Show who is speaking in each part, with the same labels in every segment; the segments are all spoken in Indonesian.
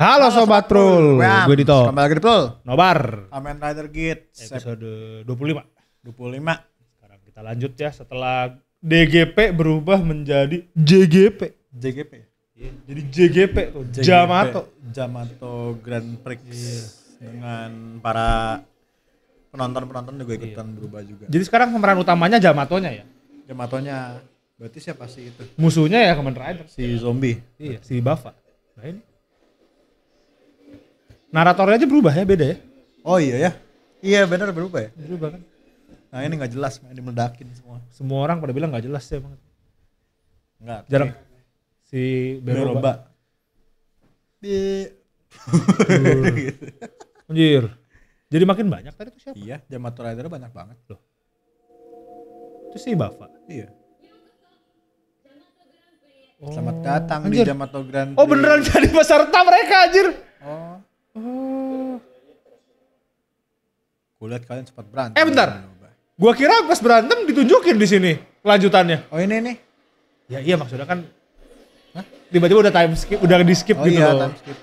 Speaker 1: Halo, Sobat, Sobat Prul, gue Dito. Kembali lagi di Prul. Nobar. Amen Rider Git. Episode 25. 25. Sekarang kita lanjut ya setelah DGP berubah menjadi JGP. JGP. Iya, jadi JGP tuh, Jamato. Jamato Grand Prix Yes. Iya. dengan para penonton-penonton juga iya. ikutan yes. berubah juga. Jadi sekarang pemeran utamanya Jamatonya ya? Jamatonya. Berarti siapa sih itu? Musuhnya ya Kamen Rider. Si zombie. Iya, si Bava. Nah ini Naratornya aja berubah ya, beda ya. Oh iya ya. Iya benar berubah ya. Berubah kan. Nah ini nggak jelas, ini meledakin semua. Semua orang pada bilang nggak jelas sih banget. Nggak. Jarang. Si Beroba. Di. gitu. Anjir. Jadi makin banyak tadi tuh siapa? Iya, Yamato Rider banyak banget loh. Itu si Bafa. Iya. Oh. Selamat datang anjir. di Yamato Grand oh, Prix. Oh beneran jadi peserta mereka anjir. Oh. Hmm. Oh. Gue kalian cepat berantem. Eh bentar. Gua kira pas berantem ditunjukin di sini lanjutannya. Oh ini nih. Ya iya maksudnya kan tiba-tiba udah time skip, udah di skip oh, gitu iya, Time skip.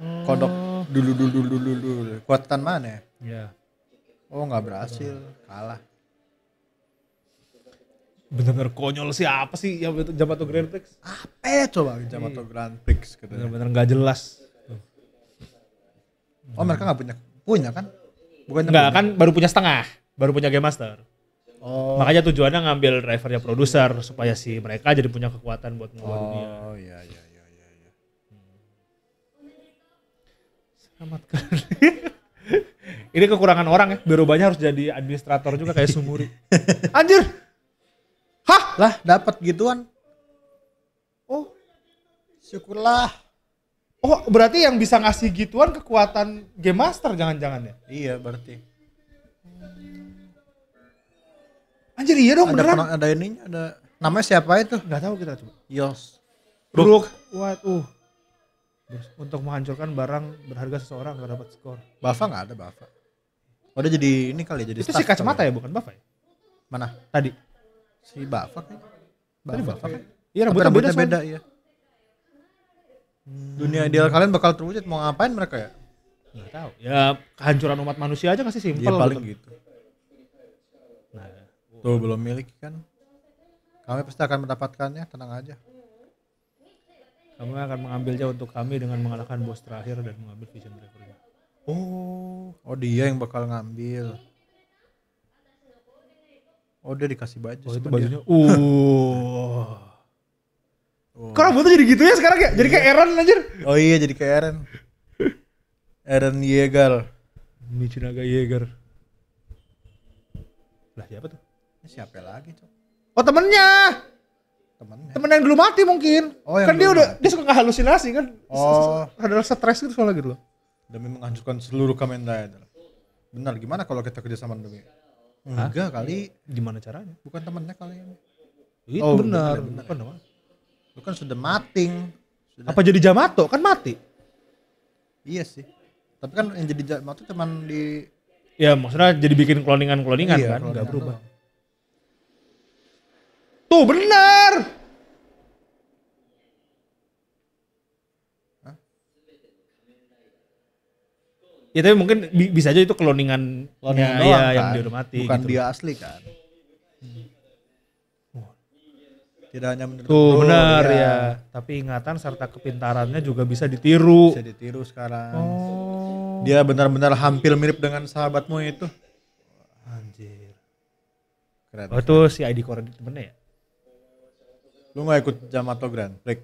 Speaker 1: Hmm. Kodok dulu dulu dulu dulu dulu. Kuatan mana ya? Iya. Oh nggak berhasil, kalah. Bener-bener konyol sih apa sih yang Jamato Grand Prix? Apa
Speaker 2: ya coba Jamato
Speaker 1: iya. Grand Prix? Bener-bener nggak jelas. Oh mereka nggak punya punya kan? Bukan nggak kan baru punya setengah, baru punya game master.
Speaker 2: Oh. Makanya
Speaker 1: tujuannya ngambil drivernya produser supaya si mereka jadi punya kekuatan buat ngelawan oh, dunia.
Speaker 2: Oh iya iya iya iya. Ya. Hmm.
Speaker 1: Selamat kali. Ini kekurangan orang ya, Berubahnya harus jadi administrator juga kayak Sumuri. Anjir. Hah? Lah, dapat gituan. Oh. Syukurlah. Oh, berarti yang bisa ngasih gituan kekuatan game master jangan-jangan ya? Iya, berarti. Anjir iya dong ada beneran. Pernah, ada ininya, ada namanya siapa itu? Gak tahu kita coba. Yos. Brook. Waduh. Untuk menghancurkan barang berharga seseorang gak dapat skor. Bafa nggak ada Bafa. Oh dia jadi ini kali ya, jadi Itu si kacamata ya? ya bukan Bafa ya? Mana? Tadi. Si Bafa kan? Bafa, Tadi Bafa kan? Iya rambutnya, rambutnya beda, beda, beda iya. Hmm. Dunia ideal kalian bakal terwujud mau ngapain mereka ya? Nggak tahu. Ya kehancuran umat manusia aja kasih simpel. Ya, paling gitu. Nah, tuh belum milik kan? Kami pasti akan mendapatkannya, tenang aja. kamu akan mengambilnya untuk kami dengan mengalahkan bos terakhir dan mengambil vision drivernya. Oh, oh dia yang bakal ngambil. Oh dia dikasih baju. Oh itu bajunya. Uh. Kok rambutnya jadi gitu ya sekarang ya? Jadi kayak Aaron iya. anjir. Oh iya jadi kayak Aaron. Aaron Yeager. Michinaga Yeager. Lah siapa tuh? Eh, siapa lagi tuh? Oh temennya. Temennya. Temen yang dulu mati mungkin. Oh, yang kan dia udah dia suka halusinasi kan. Oh. Ada stres gitu soalnya gitu loh. Demi menghancurkan seluruh Kamen Rider. Benar, gimana kalau kita kerja sama demi? Enggak kali. Gimana caranya? Bukan temennya kali ini. Oh, itu oh, benar. Benar. benar. benar. Lu kan sudah mating. Sudah. Apa jadi Jamato? Kan mati. Iya sih. Tapi kan yang jadi Jamato cuman di Ya maksudnya jadi bikin kloningan-kloningan iya, kan, enggak berubah. Tuh benar. Ya tapi mungkin bisa aja itu kloningan ya, iya, doang ya, kan? yang dihormati. Bukan gitu. dia asli kan. tidak hanya menurut tuh benar ya. ya tapi ingatan serta kepintarannya juga bisa ditiru bisa ditiru sekarang oh. dia benar-benar hampir mirip dengan sahabatmu itu anjir keren oh itu si ID core temennya ya lu gak ikut Jamato Grand Prix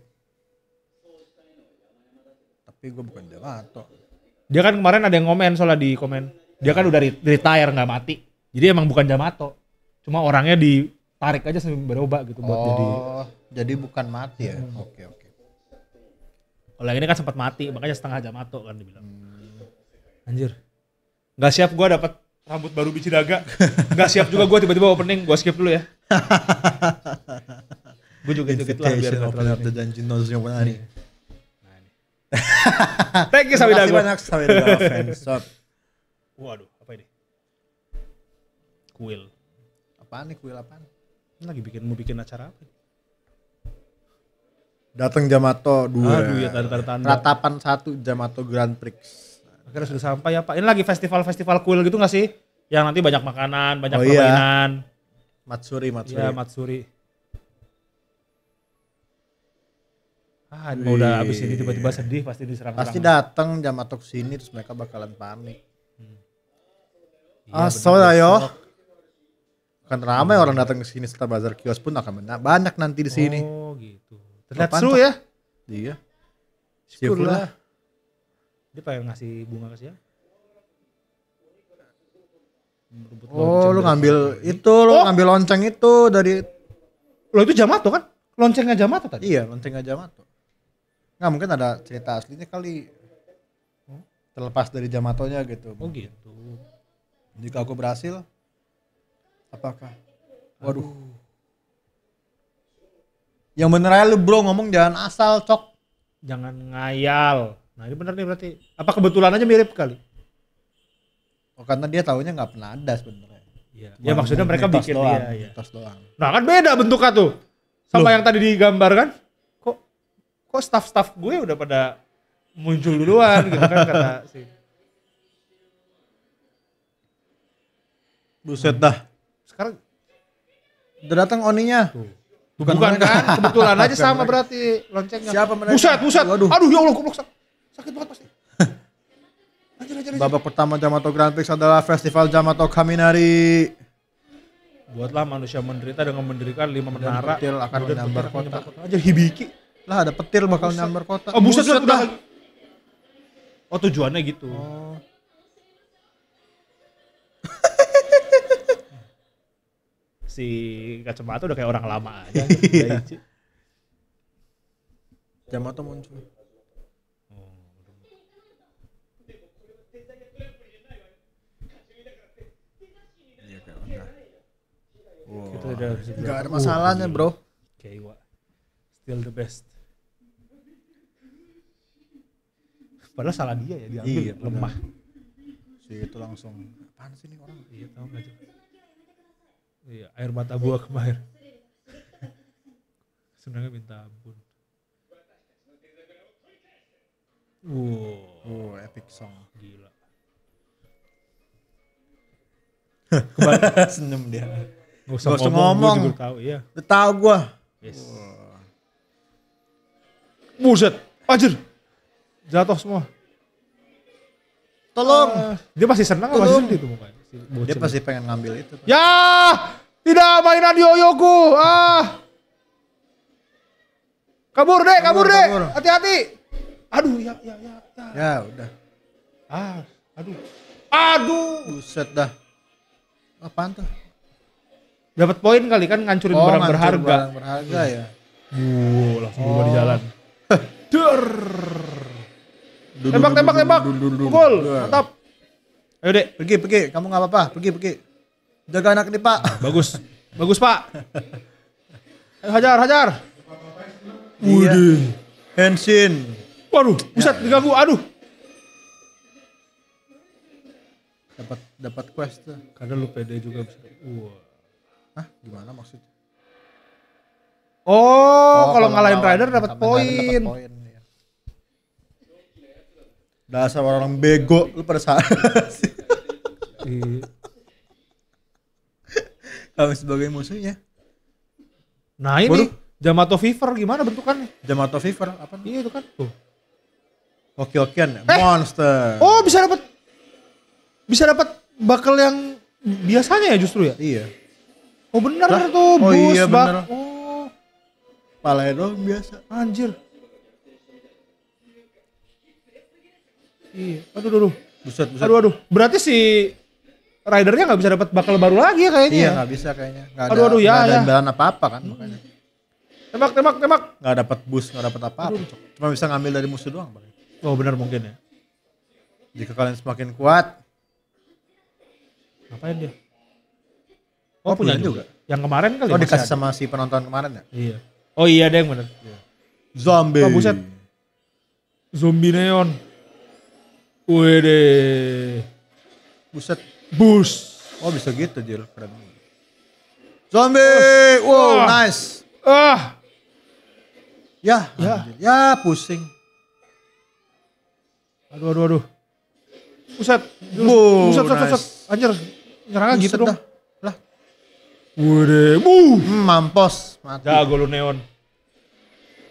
Speaker 1: tapi gue bukan Jamato dia kan kemarin ada yang komen soalnya di komen dia kan udah retire gak mati jadi emang bukan Jamato cuma orangnya di tarik aja sambil berubah gitu buat oh, jadi jadi bukan mati ya hmm. oke oke kalau ini kan sempat mati makanya setengah jam atau kan dibilang hmm. anjir nggak siap gue dapat rambut baru biji daga nggak siap juga gue tiba-tiba opening gue skip dulu ya gue juga gitu lah biar nggak terlalu janji jinosnya pun hari Thank you Sabida gue. banyak fans Fanshop. Waduh, apa ini? Kuil. Apaan nih kuil apaan? lagi bikin mau bikin acara apa datang Jamato dua Aduh, ya, tanda -tanda. ratapan satu Jamato Grand Prix akhirnya sudah sampai ya Pak ini lagi festival-festival kuil gitu gak sih yang nanti banyak makanan banyak oh, iya. permainan iya. Matsuri Matsuri ya Matsuri Ah, Wih. udah abis ini tiba-tiba sedih pasti diserang Pasti datang jamato sini terus mereka bakalan panik. Hmm. Ah, iya, ah, ayo. yo akan ramai hmm. orang datang ke sini setelah bazar kios pun akan banyak nanti di sini. Oh gitu. Terlihat seru ya. Iya. Syukurlah. Dia pengen ngasih bunga ke siapa? oh, lu ngambil itu, lu oh. ngambil lonceng itu dari Lo itu Jamato kan? Loncengnya Jamato tadi? Iya, loncengnya Jamato. Nggak mungkin ada cerita aslinya kali. Terlepas dari Jamatonya gitu. Oh gitu. Jika aku berhasil, Apakah? Waduh. Aduh. Yang bener aja lu bro ngomong jangan asal cok. Jangan ngayal. Nah ini bener nih berarti. Apa kebetulan aja mirip kali? Oh karena dia tahunya nggak pernah ada sebenernya. Iya. Ya maksudnya mereka bikin doang, dia. Ya. doang. Nah kan beda bentuknya tuh. Sama Loh. yang tadi digambar kan? Kok kok staff-staff gue udah pada muncul duluan gitu kan kata si. Buset dah. Sekarang udah datang oninya. Bukan, bukan kan? Kebetulan aja sama berarti loncengnya. Siapa menang? Buset, buset. Aduh ya Allah goblok sakit banget pasti. Anjir, anjir, anjir. Babak pertama Jamato Grand Prix adalah Festival Jamato Kaminari. Buatlah manusia menderita dengan mendirikan lima menara. petir akan menyambar kota. kota. Aja hibiki. Lah ada petir bakal nyambar kota. Oh buset, buset, buset udah. Oh tujuannya gitu. Oh. si kacamata udah kayak orang lama aja. Kacamata iya. muncul.
Speaker 2: Iya, wow. Itu udah Gak ada masalahnya bro
Speaker 1: bro. Keiwa. Still the best. Padahal salah dia ya diambil iya, lemah. Si itu langsung apaan sih nih orang? Iya tau gak Iya, air mata gua kemarin. Senangnya minta ampun. Wow. wow, epic song. Gila. Kembali. Senyum dia. Gak usah, Gak usah ngomong, ngomong. Gue juga tahu, iya. Udah tahu gua. Yes. Wow. Buset, anjir. Jatuh semua.
Speaker 2: Tolong. Uh,
Speaker 1: dia masih senang apa sih itu mukanya? Dia pasti pengen ngambil itu. Ya, tidak mainan yoyoku. Ah. Kabur deh, kabur, kabur deh. Hati-hati. Aduh, ya, ya, ya, ya. Ya, udah. Ah, aduh. Aduh. Buset dah. Apaan tuh? Dapat poin kali kan ngancurin oh, barang berharga. Barang berharga hmm. ya.
Speaker 2: Wuh, langsung oh. di jalan. Dur. Tembak, tembak, tembak.
Speaker 1: gol Mantap. Ayo dek, pergi pergi. Kamu nggak apa-apa, pergi pergi. Jaga anak ini pak. Ah, bagus, bagus pak. Ayo hajar hajar. Iya. Hensin. Waduh, pusat ya. diganggu. Aduh. Dapat dapat quest tuh. Karena lu pede juga Wah. Hah, gimana maksudnya? Oh, oh kalau ngalahin rider dapat poin. Iya. Dasar orang bego lu pada saat Iya. Kami sebagai musuhnya. Nah ini Buruk. Jamato Fever gimana bentukannya? Jamato Fever apa? Iya itu kan tuh.
Speaker 2: Oke okean
Speaker 1: eh. monster. Oh bisa dapat bisa dapat bakal yang biasanya ya justru ya? Iya. Oh benar tuh tuh oh, bus iya, bak. Bener. Oh. Paledong biasa. Anjir. Iya. Aduh aduh. Buset, buset. Aduh aduh. Berarti si ridernya nggak bisa dapat bakal baru lagi ya kayaknya. Iya ya? nggak bisa kayaknya. Gak ada, aduh ya. Gak ada ya. apa apa kan makanya. Tembak tembak tembak. Gak dapat bus nggak dapat apa apa. Cuma bisa ngambil dari musuh doang. Bang. Oh benar mungkin ya. Jika kalian semakin kuat. Ngapain dia? Oh, oh punya juga. juga. Yang kemarin kali. Oh dikasih ada. sama si penonton kemarin ya? Iya. Oh iya ada yang benar. Iya. Zombie. Oh buset. Zombie neon. Wede. Buset Bus. Oh bisa gitu Jil, keren. Zombie, wow oh. nice. Ah. Ya, ya, ya pusing. Aduh, aduh, aduh. Pusat, pusat, pusat. buset, buset. Anjir, nyerangnya gitu dong. Lah. Wede, bu. Hmm, mampos, mati. Jago lu Neon.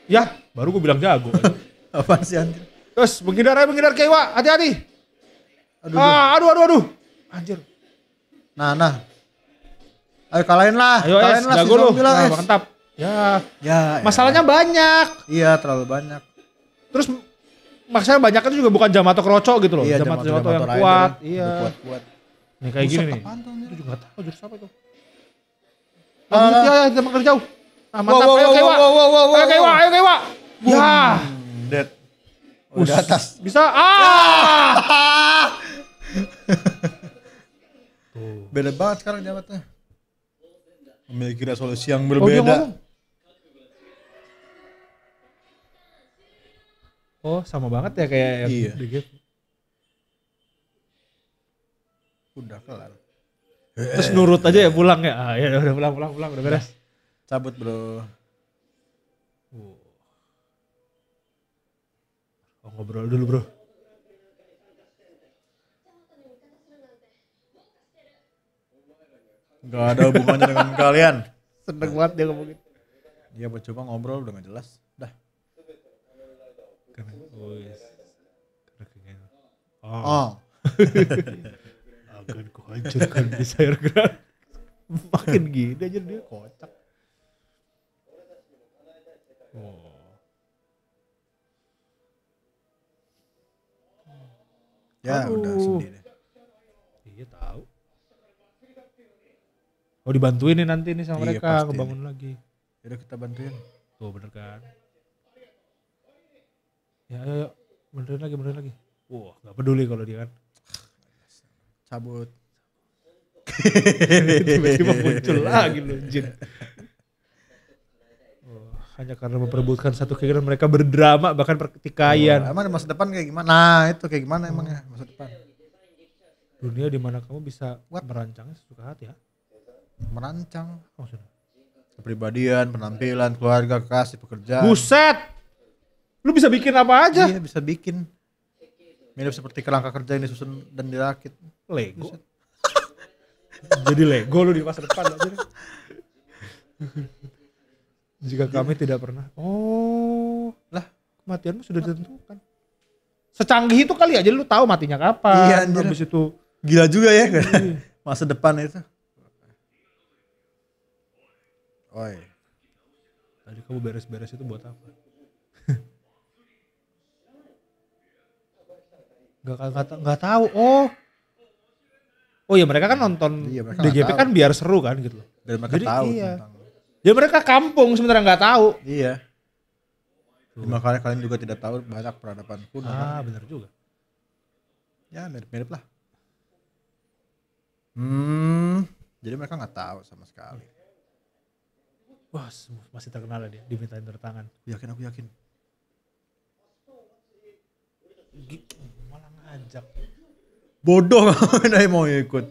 Speaker 1: Ya, baru gue bilang jago. Apaan sih anjir? Terus menghindar, menghindar Kewa, hati-hati. Aduh, ah, aduh, aduh, aduh. Anjir. Nah, nah. Ayo kalahin lah. Ayo kalahin es, lah jago si lu. Lah, nah, kentap. Ya. ya. Ya. Masalahnya ya. banyak. Iya, terlalu banyak. Terus maksudnya banyak itu juga bukan Jamato Kroco gitu loh. Iya, Jamato, Jamato, Jamato yang Rider, kuat. Iya. Kuat,
Speaker 2: kuat. ini kayak Buset, gini nih. Itu juga tahu jurus apa itu.
Speaker 1: Ah, uh, ya, ya, kita makan jauh.
Speaker 2: Ah, mantap. Wow, wow, ayo Kewa. Wow, wow, wow, ayo Kewa, ayo Kewa.
Speaker 1: Ya. Dead. Udah oh, atas. Bisa.
Speaker 2: Ah. Ya.
Speaker 1: beda banget sekarang jabatnya memiliki resolusi yang oh, berbeda oh, oh sama banget ya kayak iya. yang udah kelar terus nurut aja ya pulang ya ah, ya udah pulang pulang pulang udah beres cabut bro oh, ngobrol dulu bro
Speaker 2: Gak ada hubungannya dengan
Speaker 1: kalian. Seneng banget dia ngomong gitu. Dia coba ngobrol udah gak jelas. Dah. Oh, yes. Oh. oh. Akan kuhancurkan desire oh
Speaker 2: Makin gini
Speaker 1: aja dia kocak.
Speaker 2: Oh. Ya Aduh. udah sendiri.
Speaker 1: Oh dibantuin nih nanti nih sama iya, mereka kebangun lagi. Yaudah kita bantuin. Tuh bener kan. Ya ayo, ayo. benerin lagi benerin lagi. Wah nggak peduli kalau dia kan. Cabut.
Speaker 2: Tiba-tiba muncul lagi loh Jin.
Speaker 1: Oh, hanya karena memperebutkan satu keinginan mereka berdrama bahkan pertikaian. Oh, emang masa depan kayak gimana? Nah itu kayak gimana emangnya masa depan? Dunia di mana kamu bisa What? merancangnya sesuka hati ya merancang maksudnya oh, kepribadian, penampilan, keluarga, kasih, pekerjaan. Buset. Lu bisa bikin apa aja? Iya, bisa bikin. Mirip seperti kerangka kerja yang disusun dan dirakit. Lego. Jadi Lego lu di masa depan aja. Jika kami tidak pernah. Oh, lah kematianmu sudah ditentukan. Secanggih itu kali aja lu tahu matinya kapan. Iya, anjir. Habis itu gila juga ya iya. Masa depan itu. Oi. Tadi kamu beres-beres itu buat apa? Gak kata, nggak tahu. Oh. Oh ya mereka kan nonton iya, mereka DGP kan biar seru kan gitu Biar mereka Jadi, tahu iya. tentang. Ya mereka kampung sebenarnya nggak tahu. Iya. Ya, makanya kalian juga tidak tahu banyak peradaban pun. Ah, benar juga. Ya, mirip-mirip lah.
Speaker 2: Hmm,
Speaker 1: jadi mereka nggak tahu sama sekali wah masih terkenal dia dimintain tanda tangan yakin aku yakin malah ngajak bodoh kamu mau ikut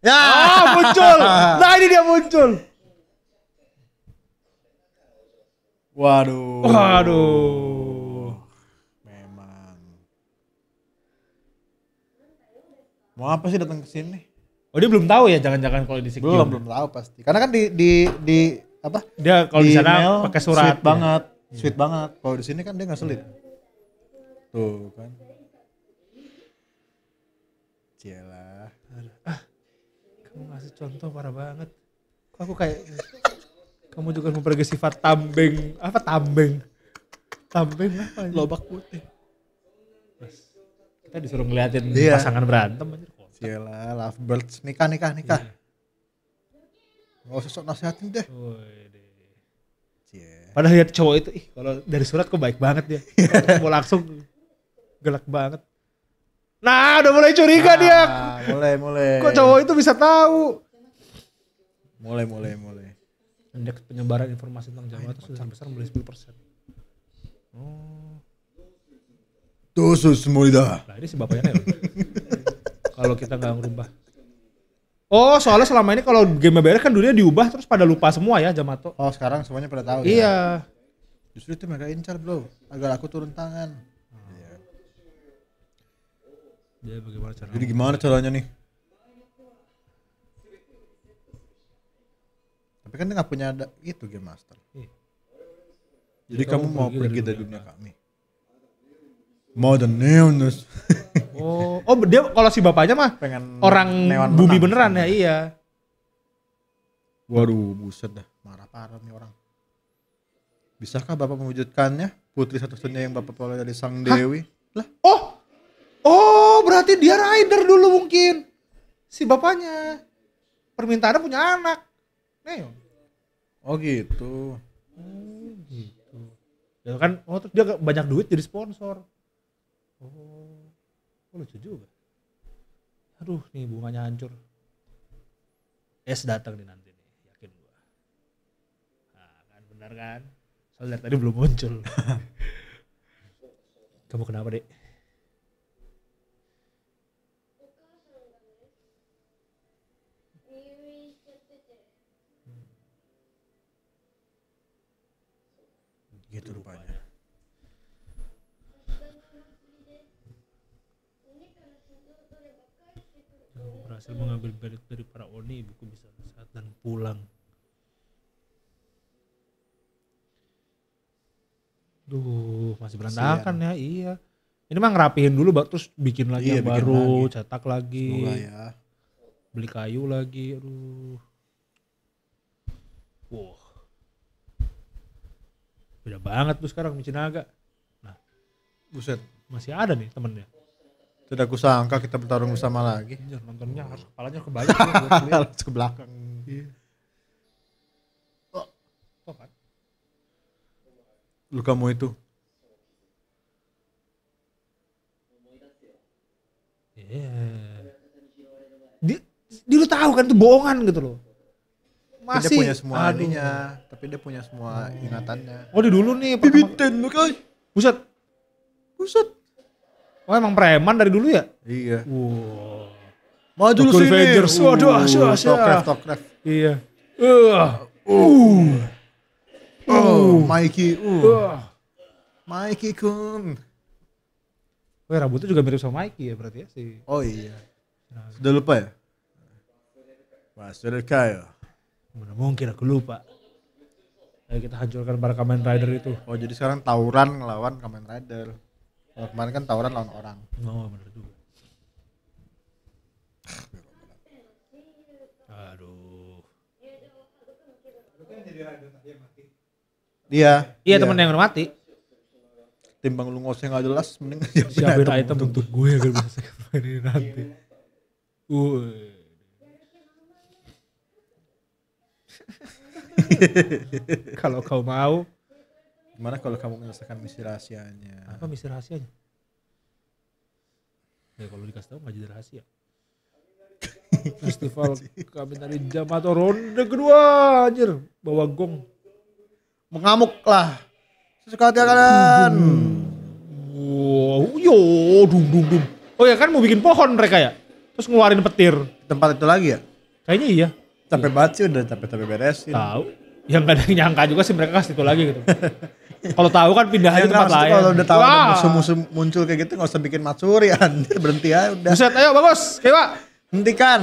Speaker 2: ya ah, muncul nah ini dia muncul
Speaker 1: waduh waduh memang mau apa sih datang ke sini Oh dia belum tahu ya jangan-jangan kalau di Sikjum. Belum, belum tahu pasti. Karena kan di di di apa? Dia kalau di, sana pakai surat. Sweet ya. banget. Yeah. Sweet banget. Kalau di sini kan dia nggak sulit. Yeah. Tuh kan. Cialah. Ah, kamu ngasih contoh parah banget. Kok aku kayak kamu juga mempergi sifat tambeng apa tambeng tambeng apa lobak putih kita disuruh ngeliatin yeah. pasangan berantem aja Cila, lovebirds nikah nikah nikah. Yeah. Gak usah sok nasihatin deh. Yeah. Padahal lihat ya, cowok itu, ih kalau dari surat kok baik banget dia. Ya. mau langsung gelak banget. Nah, udah mulai curiga nah, dia. Mulai, mulai. Kok cowok itu bisa tahu? Mulai, mulai, mulai. Indeks penyebaran informasi tentang Jawa itu sudah besar mulai 10 persen. Oh. Dosus mulai dah. Nah, ini si bapaknya kalau kita nggak ngubah, Oh, soalnya selama ini kalau game MBR kan dunia diubah terus pada lupa semua ya Jamato. Oh, sekarang semuanya pada tahu. Ya? Iya. Ya? Justru itu mereka incar, Bro. Agar aku turun tangan. Hmm. Ya. bagaimana caranya? Jadi gimana caranya nih? Tapi kan dia nggak punya ada itu game master. Iya. Jadi, Jadi kamu, mau pergi dari, dunia, dunia kami. Modern newness. oh, oh dia kalau si bapaknya mah pengen orang bumi menang, beneran ya iya. Waduh, buset dah, marah parah nih orang. Bisakah Bapak mewujudkannya? Putri satu-satunya yang Bapak peroleh dari Sang Dewi. Lah, oh. Oh, berarti dia rider dulu mungkin. Si bapaknya. Permintaannya punya anak. Neon. Oh gitu. Oh gitu. Ya kan, oh terus dia banyak duit jadi sponsor oh, oh lucu juga aduh nih bunganya hancur es datang nih nanti nih yakin gua nah, kan benar kan
Speaker 2: soalnya tadi belum muncul kamu kenapa dek berhasil mengambil balik dari para Oni, ibuku bisa sehat dan
Speaker 1: pulang. Duh, masih berantakan ya. Iya. Ini mah ngerapihin dulu baru terus bikin lagi iya, yang bikin baru, lagi. cetak lagi. ya. Beli kayu lagi, aduh. Wow. Beda banget tuh sekarang micinaga Nah, buset, masih ada nih temennya. Tidak kusangka kita bertarung bersama lagi. Anjir, nontonnya harus kepalanya ke harus ke belakang. Iya. Oh. Lu kamu itu. Dia, dia lu tahu kan itu bohongan gitu loh. Masih. dia punya semua adinya, tapi dia punya semua ingatannya. Oh, di dulu nih. Bibitin lu Buset. Buset. Oh emang preman dari dulu ya? Iya. Wow. Maju lu sini. Avengers. Waduh, uh, asyik, asyik. Tokref, tokref. Iya.
Speaker 2: Uh. Uh. Uh. uh. Mikey. Uh. uh.
Speaker 1: Mikey kun. Wah oh, ya, rambutnya juga mirip sama Mikey ya berarti ya si. Oh iya. Sudah lupa ya? Mas Kayo. Ya. Mana mungkin aku lupa. Ayo kita hancurkan para Kamen Rider itu. Oh jadi sekarang tawuran ngelawan Kamen Rider. Kalau eh, kemarin kan tawuran lawan orang. Oh, benar juga. Aduh. Dia. Iya, iya, temen yang udah mati. Timbang lu ngoseng aja jelas, mending siapin, siapin item, item untuk gue agar bisa
Speaker 2: ini nanti. Uh.
Speaker 1: Kalau kau mau, Gimana kalau kamu menyelesaikan misi rahasianya? Apa misi rahasianya? Ya kalau dikasih tahu nggak jadi rahasia. Festival kami dari jam atau ronde kedua anjir bawa gong mengamuk lah sesekali kalian wow yo dum dum dum oh ya kan mau bikin pohon mereka ya terus ngeluarin petir tempat itu lagi ya kayaknya iya capek banget sih udah capek capek beresin tahu ya, yang kadang nyangka juga sih mereka kasih itu lagi gitu Kalau tahu kan pindah aja iya, tempat lain. Kalau udah tahu musuh-musuh muncul kayak gitu nggak usah bikin matsuri anjir berhenti aja udah. Buset, ayo bagus. Oke, Pak. Hentikan.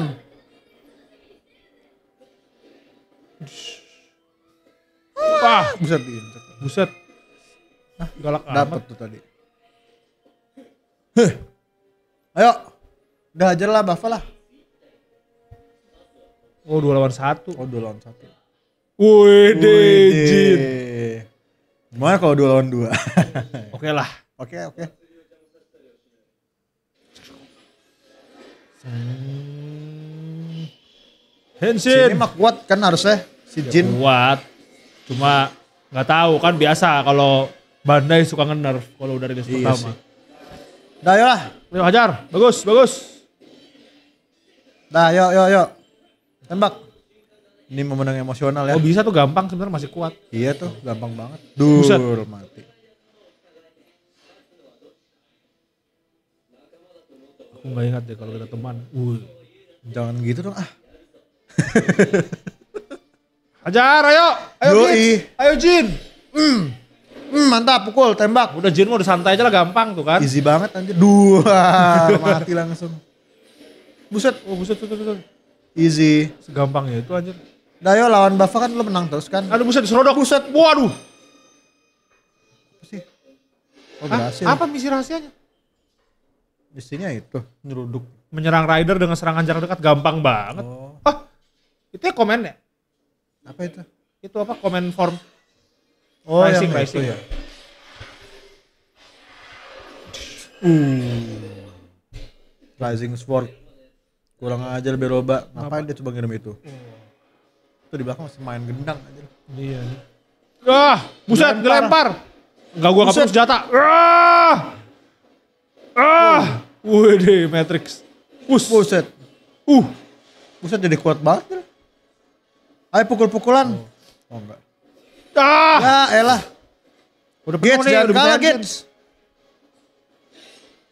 Speaker 1: Wah, buset ini, Buset. Nah, galak Dapat tuh tadi. Huh. Ayo. Udah hajar lah Bafa lah. Oh, dua lawan satu. Oh, dua lawan satu. Wih, Jin. Gimana kalau dua lawan dua? oke lah. Oke, oke. Okay. Henshin. Ini mah kuat kan harusnya si ya, Jin. Kuat. Cuma nggak tahu kan biasa kalau Bandai suka ngener kalau dari rilis iya pertama. Dah ya, Ayo hajar. Bagus, bagus. Dah, yuk, yuk, yuk. Tembak. Ini memenang emosional ya. Oh bisa tuh gampang sebenarnya masih kuat. Iya tuh gampang banget. Dur mati. Aku nggak ingat deh kalau kita teman. Uh. Jangan gitu dong ah. Ajar ayo. Ayo Yo, Jin. Ayo Jin. Mm. Mm, mantap pukul tembak. Udah Jin udah santai aja lah gampang tuh kan. Easy banget nanti. Dua ah, mati langsung. Buset, oh buset, tuh tuh tuh. Easy. Segampang ya itu anjir. Dayo lawan Bava kan lo menang terus kan. Aduh buset diserodok. Buset. Waduh. Apa sih? Oh, berhasil. Apa misi rahasianya? Misinya itu nyeruduk. Menyerang rider dengan serangan jarak dekat gampang banget. Oh. Ah, itu ya komen ya? Apa itu? Itu apa komen form? Oh, rising, yang rising. Itu ya.
Speaker 2: Uh.
Speaker 1: Rising Sword. Kurang ajar Beroba. Ngapain Apa? dia coba ngirim itu? Hmm tuh di belakang masih main gendang aja. Iya, iya. Ah, buset dilempar. Enggak gua ngapus senjata. Ah. Ah. Oh. Wih deh Matrix. Bus. Buset. Uh. Buset jadi kuat banget. Ayo pukul-pukulan. Oh. oh enggak. Ah. Ya elah. Udah penuh Gates, nih, udah kalah Gates.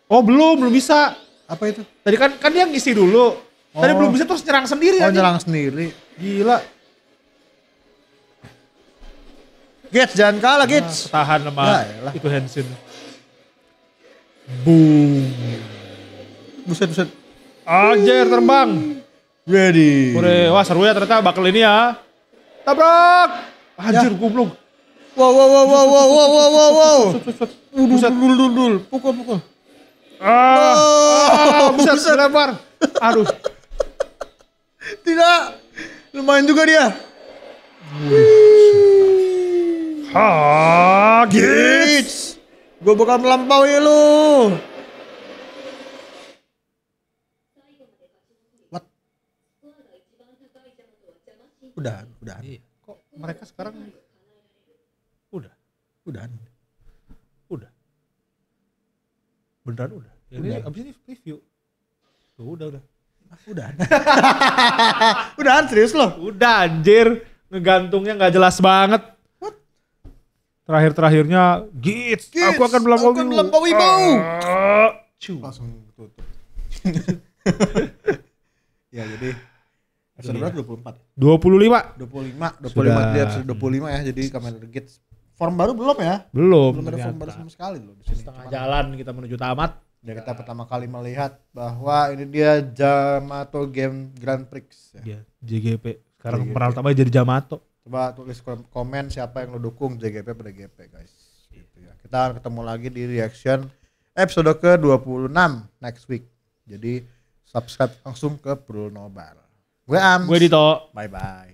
Speaker 1: Oh belum, belum bisa. Apa itu? Tadi kan kan dia ngisi dulu. Oh. Tadi belum bisa terus nyerang sendiri Oh aja. nyerang sendiri. Gila. Gits jangan kalah Gits. Nah, tahan sama nah, ya, itu Henshin.
Speaker 2: Boom.
Speaker 1: Buset buset. Anjir terbang. Ready. Kure, wah seru ya ternyata bakal ini ya. Tabrak. Anjir ya. goblok. Wow wow wow wow wow wow wow wow wow. Buset. Dul dul dul. Pukul pukul. Ah. Oh, ah, buset, buset. lempar. Aduh. Tidak. Lumayan juga dia.
Speaker 2: Wih. Hagits.
Speaker 1: Ah, Gue bakal melampaui ya lu.
Speaker 2: What? Udah, udah. Iya.
Speaker 1: Kok mereka sekarang udah, udah, udah. Beneran udah. Ya, ini udah. abis ini review. Tuh, udah, udah. Udah. udah serius loh. Udah anjir. Ngegantungnya nggak jelas banget terakhir-terakhirnya gits, gits, aku akan melampaui aku akan melampaui bau ah. langsung tutup ya jadi episode berapa 24 25 25 25 Sudah. puluh 25 ya jadi kamera Gits form baru belum ya belum belum ada form baru sama sekali loh di sini setengah Cuman jalan kita menuju tamat ya kita pertama kali melihat bahwa ini dia Jamato Game Grand Prix ya. ya
Speaker 2: JGP. Sekarang peralatannya peran jadi Jamato.
Speaker 1: Coba tulis komen siapa yang lo dukung JGP pada GP guys. Gitu ya. Kita akan ketemu lagi di reaction episode ke-26 next week. Jadi subscribe langsung ke Bruno Bar. Gue Am. Gue Dito. Bye bye.